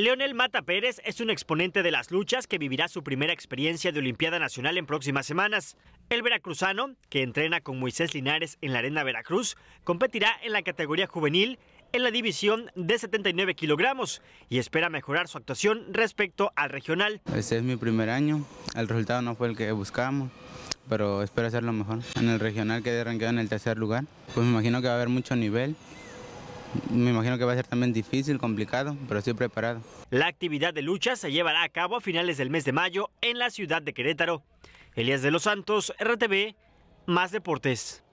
Leonel Mata Pérez es un exponente de las luchas que vivirá su primera experiencia de Olimpiada Nacional en próximas semanas. El veracruzano, que entrena con Moisés Linares en la Arena Veracruz, competirá en la categoría juvenil en la división de 79 kilogramos y espera mejorar su actuación respecto al regional. Este es mi primer año, el resultado no fue el que buscamos, pero espero hacerlo mejor. En el regional quedé ranqueado en el tercer lugar, pues me imagino que va a haber mucho nivel, me imagino que va a ser también difícil, complicado, pero estoy preparado. La actividad de lucha se llevará a cabo a finales del mes de mayo en la ciudad de Querétaro. Elías de los Santos, RTV, Más Deportes.